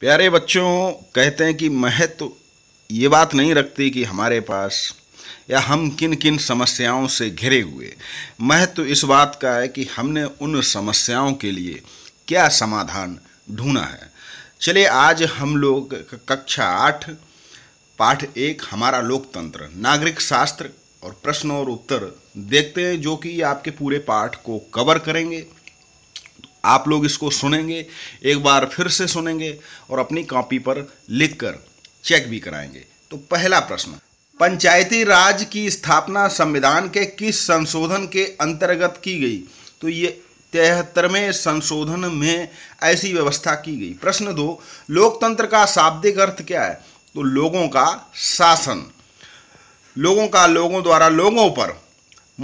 प्यारे बच्चों कहते हैं कि महत्व ये बात नहीं रखती कि हमारे पास या हम किन किन समस्याओं से घिरे हुए महत्व इस बात का है कि हमने उन समस्याओं के लिए क्या समाधान ढूंढा है चलिए आज हम लोग कक्षा आठ पाठ एक हमारा लोकतंत्र नागरिक शास्त्र और प्रश्न और उत्तर देखते हैं जो कि आपके पूरे पाठ को कवर करेंगे आप लोग इसको सुनेंगे एक बार फिर से सुनेंगे और अपनी कॉपी पर लिखकर चेक भी कराएंगे तो पहला प्रश्न पंचायती राज की स्थापना संविधान के किस संशोधन के अंतर्गत की गई तो ये तिहत्तरवें संशोधन में ऐसी व्यवस्था की गई प्रश्न दो लोकतंत्र का शाब्दिक अर्थ क्या है तो लोगों का शासन लोगों का लोगों द्वारा लोगों पर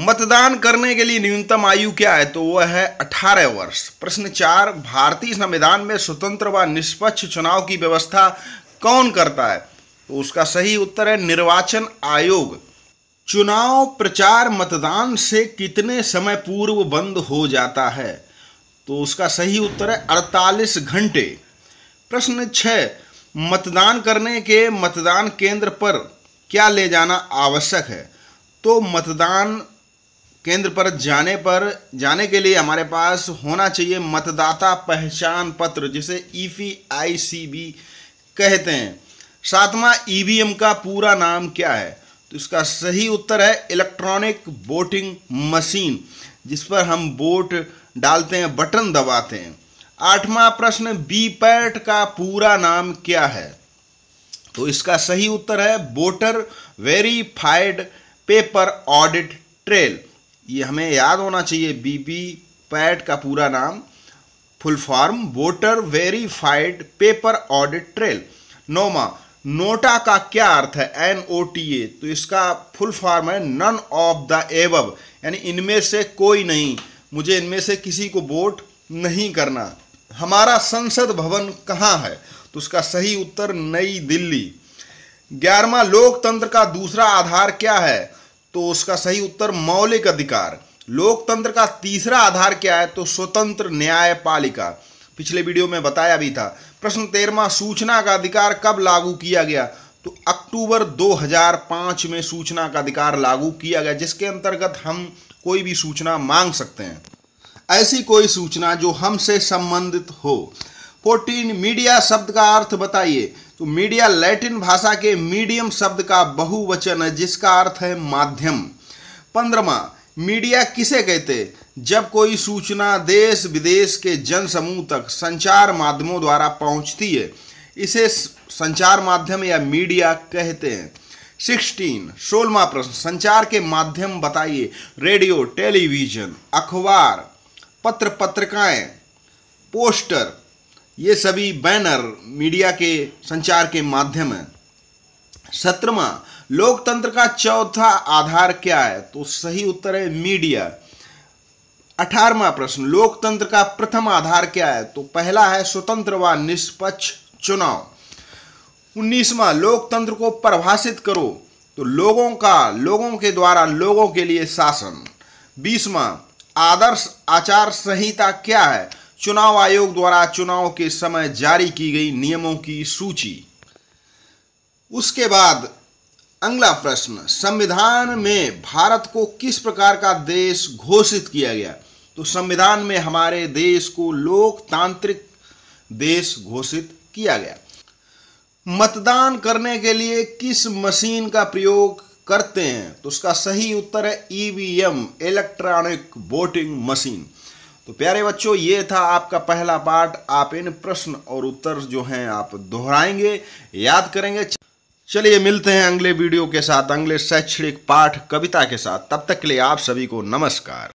मतदान करने के लिए न्यूनतम आयु क्या है तो वह है 18 वर्ष प्रश्न चार भारतीय संविधान में स्वतंत्र व निष्पक्ष चुनाव की व्यवस्था कौन करता है तो उसका सही उत्तर है निर्वाचन आयोग चुनाव प्रचार मतदान से कितने समय पूर्व बंद हो जाता है तो उसका सही उत्तर है 48 घंटे प्रश्न छः मतदान करने के मतदान केंद्र पर क्या ले जाना आवश्यक है तो मतदान केंद्र पर जाने पर जाने के लिए हमारे पास होना चाहिए मतदाता पहचान पत्र जिसे E P I C B कहते हैं सातवां ईवीएम e का पूरा नाम क्या है तो इसका सही उत्तर है इलेक्ट्रॉनिक वोटिंग मशीन जिस पर हम वोट डालते हैं बटन दबाते हैं आठवां प्रश्न बीपैट का पूरा नाम क्या है तो इसका सही उत्तर है voter verified paper audit trail ये हमें याद होना चाहिए बीबी पैट का पूरा नाम full form voter verified paper audit trail नोमा नोटा का क्या अर्थ है एन ओ टी ए तो इसका फुल फॉर्म है नन ऑफ द एवब यानी इनमें से कोई नहीं मुझे इनमें से किसी को वोट नहीं करना हमारा संसद भवन कहाँ है तो उसका सही उत्तर नई दिल्ली ग्यारहवा लोकतंत्र का दूसरा आधार क्या है तो उसका सही उत्तर मौलिक अधिकार लोकतंत्र का तीसरा आधार क्या है तो स्वतंत्र न्यायपालिका पिछले वीडियो में बताया भी था प्रश्न तेरहवा सूचना का अधिकार कब लागू किया गया तो अक्टूबर 2005 में सूचना का अधिकार लागू किया गया जिसके अंतर्गत हम कोई भी सूचना मांग सकते हैं ऐसी कोई सूचना जो हमसे संबंधित हो फोर्टीन मीडिया शब्द का अर्थ बताइए तो मीडिया लैटिन भाषा के मीडियम शब्द का बहुवचन है जिसका अर्थ है माध्यम पंद्रमा मीडिया किसे कहते जब कोई सूचना देश विदेश के जन समूह तक संचार माध्यमों द्वारा पहुंचती है इसे संचार माध्यम या मीडिया कहते हैं सिक्सटीन सोलवा प्रश्न संचार के माध्यम बताइए रेडियो टेलीविजन अखबार पत्र पत्रिकाएं पोस्टर ये सभी बैनर मीडिया के संचार के माध्यम है सत्रवा लोकतंत्र का चौथा आधार क्या है तो सही उत्तर है मीडिया अठारवा प्रश्न लोकतंत्र का प्रथम आधार क्या है तो पहला है स्वतंत्र व निष्पक्ष चुनाव उन्नीसवा लोकतंत्र को परिभाषित करो तो लोगों का लोगों के द्वारा लोगों के लिए शासन बीसवा आदर्श आचार संहिता क्या है चुनाव आयोग द्वारा चुनाव के समय जारी की गई नियमों की सूची उसके बाद अगला प्रश्न संविधान में भारत को किस प्रकार का देश घोषित किया गया तो संविधान में हमारे देश को लोकतांत्रिक देश घोषित किया गया मतदान करने के लिए किस मशीन का प्रयोग करते हैं तो उसका सही उत्तर है ईवीएम इलेक्ट्रॉनिक वोटिंग मशीन तो प्यारे बच्चों ये था आपका पहला पार्ट आप इन प्रश्न और उत्तर जो हैं आप दोहराएंगे याद करेंगे चलिए मिलते हैं अगले वीडियो के साथ अगले शैक्षणिक पाठ कविता के साथ तब तक के लिए आप सभी को नमस्कार